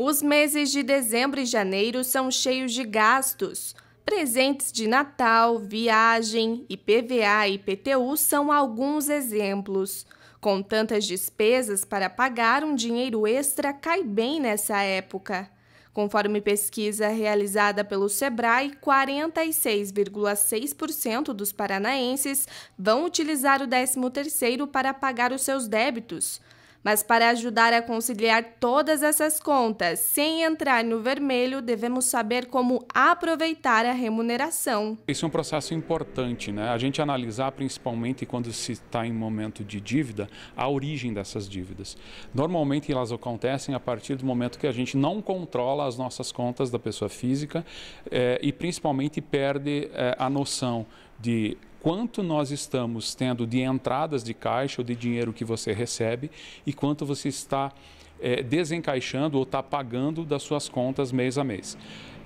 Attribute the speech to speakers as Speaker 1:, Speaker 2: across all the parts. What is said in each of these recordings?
Speaker 1: Os meses de dezembro e janeiro são cheios de gastos. Presentes de Natal, viagem, IPVA e IPTU são alguns exemplos. Com tantas despesas para pagar, um dinheiro extra cai bem nessa época. Conforme pesquisa realizada pelo Sebrae, 46,6% dos paranaenses vão utilizar o 13º para pagar os seus débitos. Mas para ajudar a conciliar todas essas contas sem entrar no vermelho, devemos saber como aproveitar a remuneração.
Speaker 2: Isso é um processo importante, né? A gente analisar principalmente quando se está em momento de dívida, a origem dessas dívidas. Normalmente elas acontecem a partir do momento que a gente não controla as nossas contas da pessoa física eh, e principalmente perde eh, a noção de quanto nós estamos tendo de entradas de caixa ou de dinheiro que você recebe e quanto você está é, desencaixando ou está pagando das suas contas mês a mês.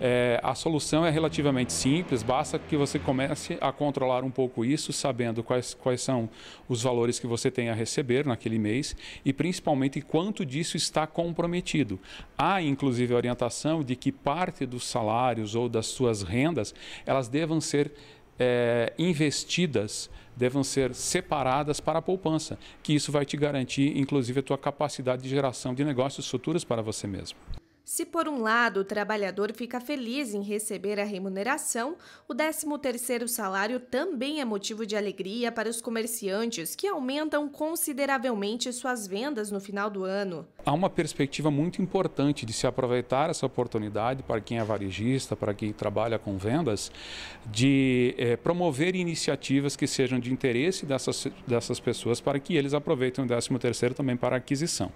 Speaker 2: É, a solução é relativamente simples, basta que você comece a controlar um pouco isso, sabendo quais, quais são os valores que você tem a receber naquele mês e principalmente quanto disso está comprometido. Há inclusive a orientação de que parte dos salários ou das suas rendas elas devam ser é, investidas devam ser separadas para a poupança, que isso vai te garantir, inclusive, a tua capacidade de geração de negócios futuros para você mesmo.
Speaker 1: Se por um lado o trabalhador fica feliz em receber a remuneração, o 13º salário também é motivo de alegria para os comerciantes, que aumentam consideravelmente suas vendas no final do ano.
Speaker 2: Há uma perspectiva muito importante de se aproveitar essa oportunidade para quem é varejista, para quem trabalha com vendas, de é, promover iniciativas que sejam de interesse dessas, dessas pessoas para que eles aproveitem o 13º também para aquisição.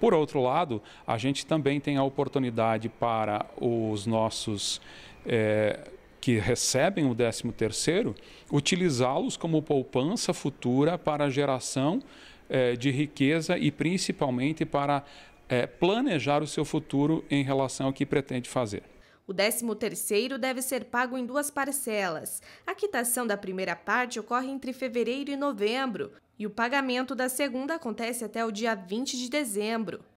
Speaker 2: Por outro lado, a gente também tem a oportunidade oportunidade para os nossos é, que recebem o 13 terceiro utilizá-los como poupança futura para a geração é, de riqueza e principalmente para é, planejar o seu futuro em relação ao que pretende fazer.
Speaker 1: O 13º deve ser pago em duas parcelas. A quitação da primeira parte ocorre entre fevereiro e novembro, e o pagamento da segunda acontece até o dia 20 de dezembro.